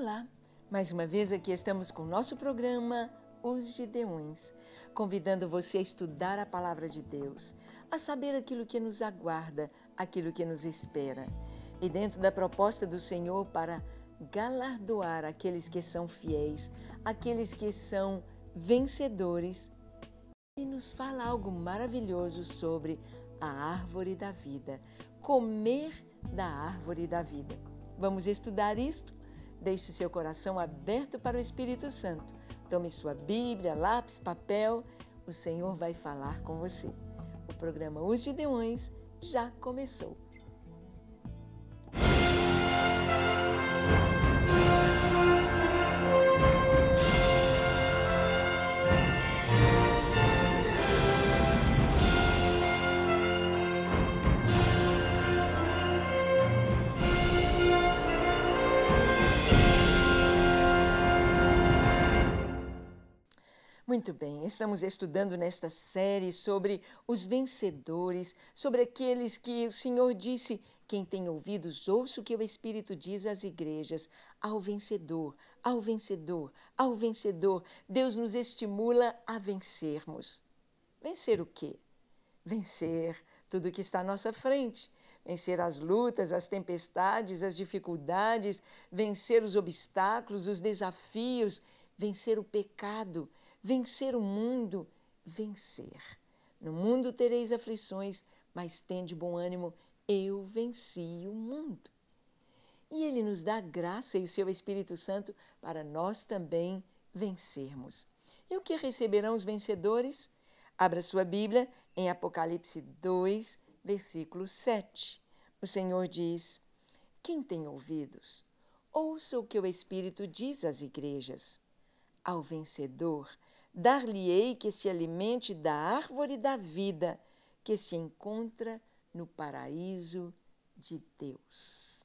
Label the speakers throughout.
Speaker 1: Olá, mais uma vez aqui estamos com o nosso programa Os Gideões, convidando você a estudar a palavra de Deus, a saber aquilo que nos aguarda, aquilo que nos espera. E dentro da proposta do Senhor para galardoar aqueles que são fiéis, aqueles que são vencedores, ele nos fala algo maravilhoso sobre a árvore da vida, comer da árvore da vida. Vamos estudar isto? Deixe seu coração aberto para o Espírito Santo. Tome sua Bíblia, lápis, papel. O Senhor vai falar com você. O programa Os Gideões já começou. Muito bem, estamos estudando nesta série sobre os vencedores, sobre aqueles que o Senhor disse: quem tem ouvidos, ouça o que o Espírito diz às igrejas. Ao vencedor, ao vencedor, ao vencedor. Deus nos estimula a vencermos. Vencer o quê? Vencer tudo o que está à nossa frente vencer as lutas, as tempestades, as dificuldades, vencer os obstáculos, os desafios, vencer o pecado, Vencer o mundo, vencer. No mundo tereis aflições, mas tende bom ânimo, eu venci o mundo. E ele nos dá graça e o seu Espírito Santo para nós também vencermos. E o que receberão os vencedores? Abra sua Bíblia em Apocalipse 2, versículo 7. O Senhor diz: Quem tem ouvidos, ouça o que o Espírito diz às igrejas. Ao vencedor Dar-lhe-ei que se alimente da árvore da vida que se encontra no paraíso de Deus.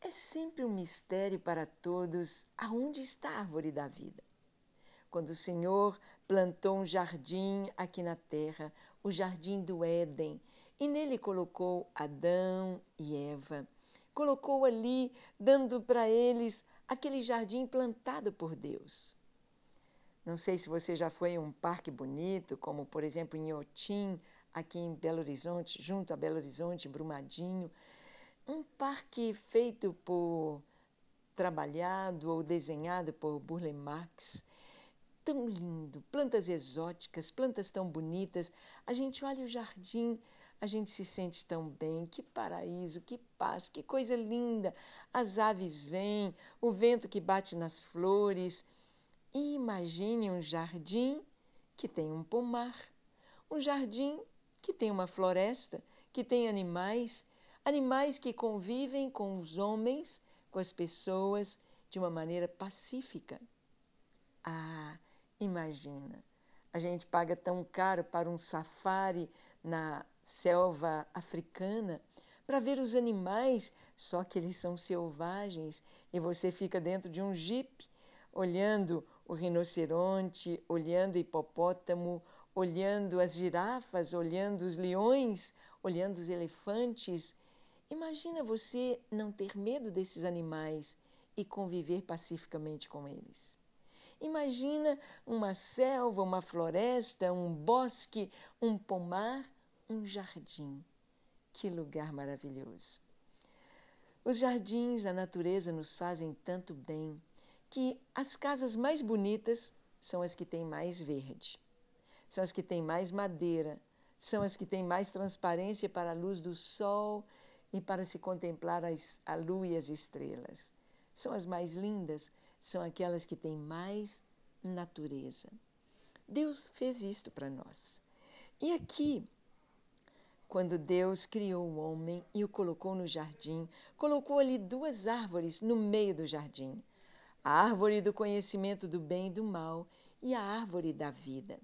Speaker 1: É sempre um mistério para todos aonde está a árvore da vida. Quando o Senhor plantou um jardim aqui na terra, o jardim do Éden, e nele colocou Adão e Eva. Colocou ali, dando para eles aquele jardim plantado por Deus. Não sei se você já foi em um parque bonito, como por exemplo em Otim, aqui em Belo Horizonte, junto a Belo Horizonte, Brumadinho. Um parque feito por trabalhado ou desenhado por Burle Marx. Tão lindo, plantas exóticas, plantas tão bonitas. A gente olha o jardim, a gente se sente tão bem. Que paraíso, que paz, que coisa linda. As aves vêm, o vento que bate nas flores. Imagine um jardim que tem um pomar, um jardim que tem uma floresta, que tem animais, animais que convivem com os homens, com as pessoas de uma maneira pacífica. Ah, imagina! A gente paga tão caro para um safari na selva africana para ver os animais, só que eles são selvagens e você fica dentro de um jipe olhando o rinoceronte, olhando o hipopótamo, olhando as girafas, olhando os leões, olhando os elefantes. Imagina você não ter medo desses animais e conviver pacificamente com eles. Imagina uma selva, uma floresta, um bosque, um pomar, um jardim. Que lugar maravilhoso! Os jardins, a natureza nos fazem tanto bem que as casas mais bonitas são as que têm mais verde, são as que têm mais madeira, são as que têm mais transparência para a luz do sol e para se contemplar as, a lua e as estrelas. São as mais lindas, são aquelas que têm mais natureza. Deus fez isto para nós. E aqui, quando Deus criou o homem e o colocou no jardim, colocou ali duas árvores no meio do jardim a árvore do conhecimento do bem e do mal e a árvore da vida.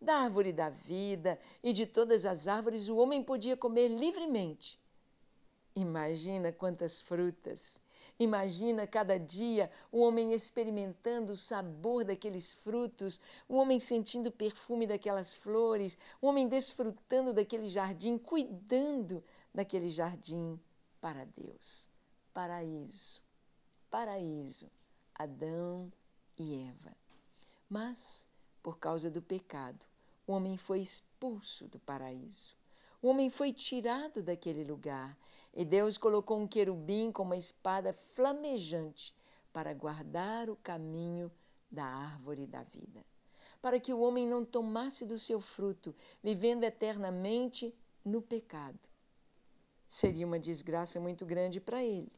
Speaker 1: Da árvore da vida e de todas as árvores o homem podia comer livremente. Imagina quantas frutas! Imagina cada dia o homem experimentando o sabor daqueles frutos, o homem sentindo o perfume daquelas flores, o homem desfrutando daquele jardim, cuidando daquele jardim para Deus. Paraíso, paraíso. Adão e Eva. Mas, por causa do pecado, o homem foi expulso do paraíso. O homem foi tirado daquele lugar e Deus colocou um querubim com uma espada flamejante para guardar o caminho da árvore da vida, para que o homem não tomasse do seu fruto, vivendo eternamente no pecado. Seria uma desgraça muito grande para ele,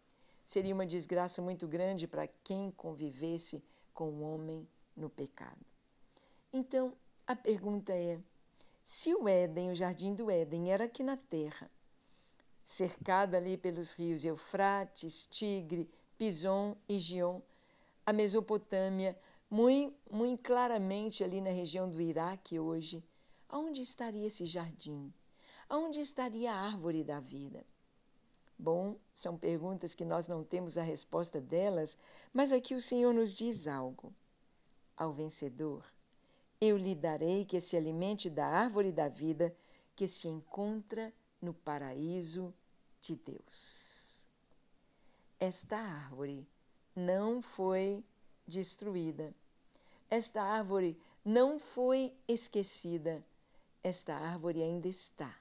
Speaker 1: seria uma desgraça muito grande para quem convivesse com o homem no pecado. Então, a pergunta é: se o Éden, o jardim do Éden, era aqui na terra, cercado ali pelos rios Eufrates, Tigre, Pison e Gion, a Mesopotâmia, muito, muito claramente ali na região do Iraque hoje, aonde estaria esse jardim? Aonde estaria a árvore da vida? Bom, são perguntas que nós não temos a resposta delas, mas aqui o Senhor nos diz algo. Ao vencedor, eu lhe darei que se alimente da árvore da vida que se encontra no paraíso de Deus. Esta árvore não foi destruída. Esta árvore não foi esquecida. Esta árvore ainda está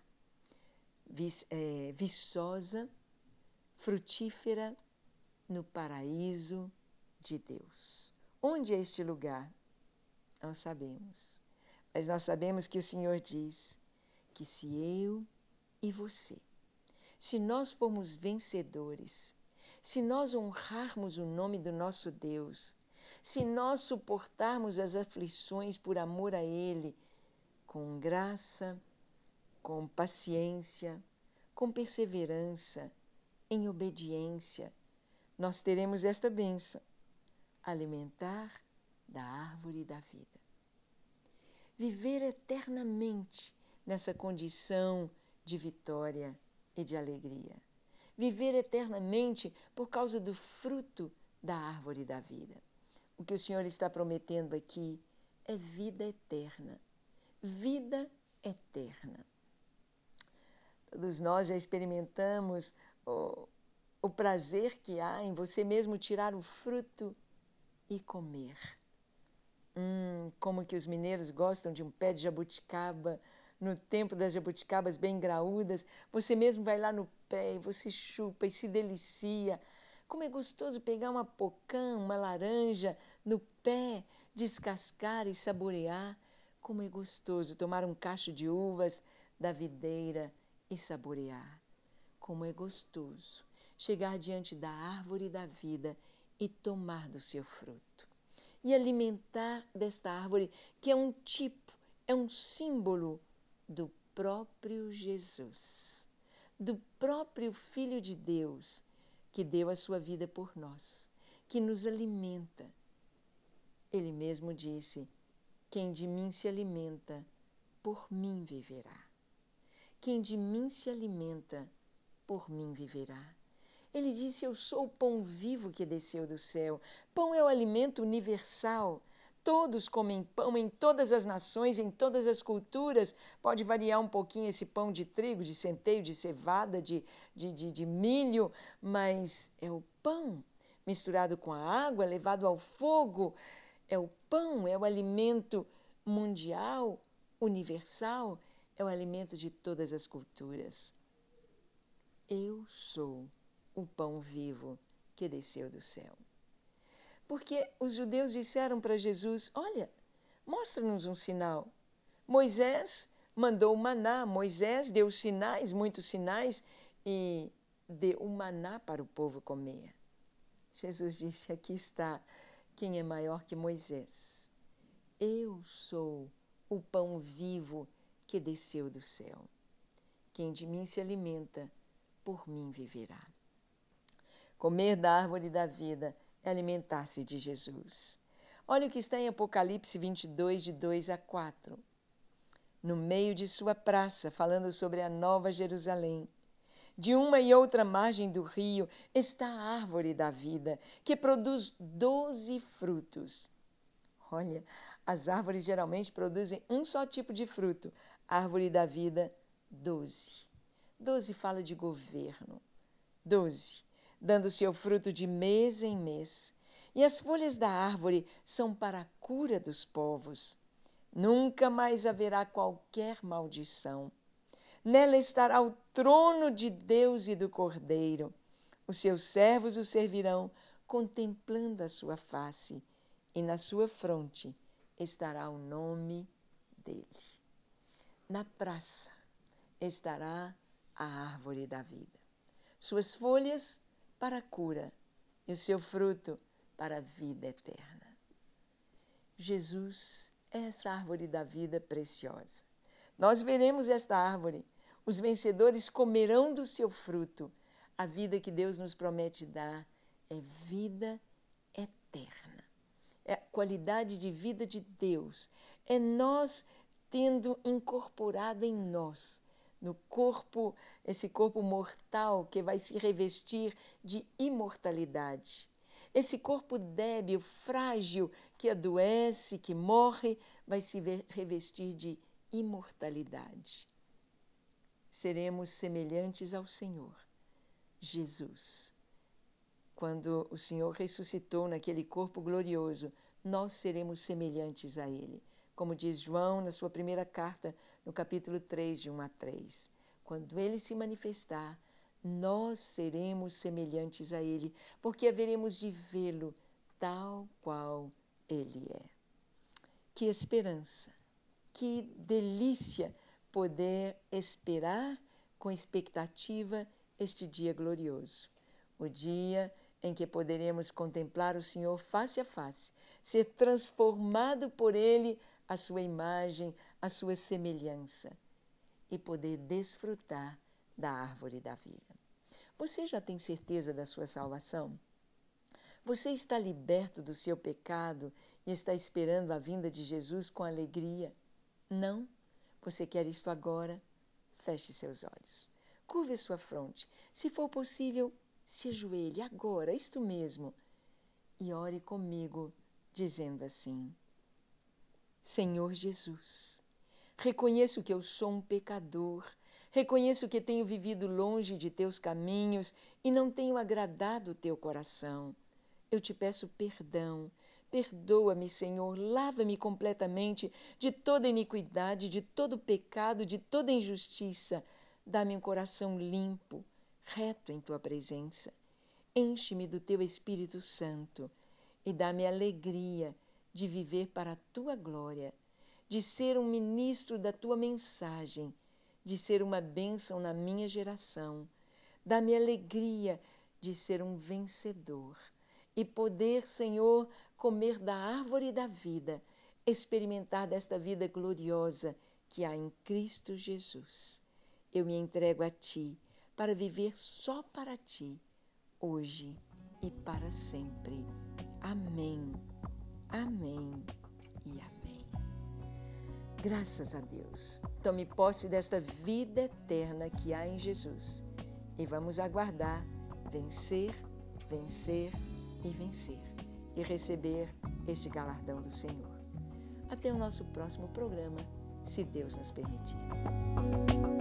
Speaker 1: eh, viçosa frutífera no paraíso de Deus. Onde é este lugar? Não sabemos. Mas nós sabemos que o Senhor diz que se eu e você, se nós formos vencedores, se nós honrarmos o nome do nosso Deus, se nós suportarmos as aflições por amor a Ele, com graça, com paciência, com perseverança, em obediência, nós teremos esta bênção: alimentar da árvore da vida. Viver eternamente nessa condição de vitória e de alegria. Viver eternamente por causa do fruto da árvore da vida. O que o Senhor está prometendo aqui é vida eterna. Vida eterna todos nós já experimentamos o, o prazer que há em você mesmo tirar o fruto e comer. Hum, como que os mineiros gostam de um pé de jabuticaba no tempo das jabuticabas bem graúdas. Você mesmo vai lá no pé e você chupa e se delicia. Como é gostoso pegar uma pocã, uma laranja no pé, descascar e saborear. Como é gostoso tomar um cacho de uvas da videira e saborear. Como é gostoso chegar diante da árvore da vida e tomar do seu fruto. E alimentar desta árvore, que é um tipo, é um símbolo do próprio Jesus, do próprio Filho de Deus, que deu a sua vida por nós, que nos alimenta. Ele mesmo disse: Quem de mim se alimenta, por mim viverá. Quem de mim se alimenta, por mim viverá. Ele disse: Eu sou o pão vivo que desceu do céu. Pão é o alimento universal. Todos comem pão em todas as nações, em todas as culturas. Pode variar um pouquinho esse pão de trigo, de centeio, de cevada, de, de, de, de milho, mas é o pão misturado com a água, levado ao fogo. É o pão, é o alimento mundial, universal é o alimento de todas as culturas. Eu sou o pão vivo que desceu do céu. Porque os judeus disseram para Jesus: Olha, mostra-nos um sinal. Moisés mandou o maná, Moisés deu sinais, muitos sinais, e deu o maná para o povo comer. Jesus disse: Aqui está quem é maior que Moisés. Eu sou o pão vivo que desceu do céu. Quem de mim se alimenta, por mim viverá. Comer da árvore da vida é alimentar-se de Jesus. Olha o que está em Apocalipse 22, de 2 a 4. No meio de sua praça, falando sobre a Nova Jerusalém, de uma e outra margem do rio está a árvore da vida, que produz doze frutos. Olha, as árvores geralmente produzem um só tipo de fruto, Árvore da Vida 12. 12 fala de governo. 12. Dando seu fruto de mês em mês. E as folhas da árvore são para a cura dos povos. Nunca mais haverá qualquer maldição. Nela estará o trono de Deus e do Cordeiro. Os seus servos o servirão, contemplando a sua face, e na sua fronte estará o nome dele na praça estará a árvore da vida. Suas folhas para a cura e o seu fruto para a vida eterna. Jesus é essa árvore da vida preciosa. Nós veremos esta árvore. Os vencedores comerão do seu fruto. A vida que Deus nos promete dar é vida eterna. É a qualidade de vida de Deus. É nós tendo incorporado em nós, no corpo, esse corpo mortal que vai se revestir de imortalidade. Esse corpo débil, frágil, que adoece, que morre, vai se revestir de imortalidade. Seremos semelhantes ao Senhor, Jesus. Quando o Senhor ressuscitou naquele corpo glorioso, nós seremos semelhantes a Ele como diz João na sua primeira carta, no capítulo 3, de 1 a 3. Quando ele se manifestar, nós seremos semelhantes a ele, porque haveremos de vê-lo tal qual ele é. Que esperança, que delícia poder esperar com expectativa este dia glorioso, o dia em que poderemos contemplar o Senhor face a face, ser transformado por ele a sua imagem, a sua semelhança e poder desfrutar da árvore da vida. Você já tem certeza da sua salvação? Você está liberto do seu pecado e está esperando a vinda de Jesus com alegria? Não? Você quer isto agora? Feche seus olhos. Curve sua fronte. Se for possível, se ajoelhe agora, isto mesmo. E ore comigo, dizendo assim: Senhor Jesus, reconheço que eu sou um pecador, reconheço que tenho vivido longe de teus caminhos e não tenho agradado o teu coração. Eu te peço perdão. Perdoa-me, Senhor, lava-me completamente de toda iniquidade, de todo pecado, de toda injustiça. Dá-me um coração limpo, reto em tua presença. Enche-me do teu Espírito Santo e dá-me alegria de viver para a tua glória, de ser um ministro da tua mensagem, de ser uma bênção na minha geração. Dá-me alegria de ser um vencedor e poder, Senhor, comer da árvore da vida, experimentar desta vida gloriosa que há em Cristo Jesus. Eu me entrego a Ti para viver só para Ti, hoje e para sempre. Amém Amém e amém. Graças a Deus. Tome posse desta vida eterna que há em Jesus e vamos aguardar vencer, vencer e vencer e receber este galardão do Senhor. Até o nosso próximo programa, se Deus nos permitir.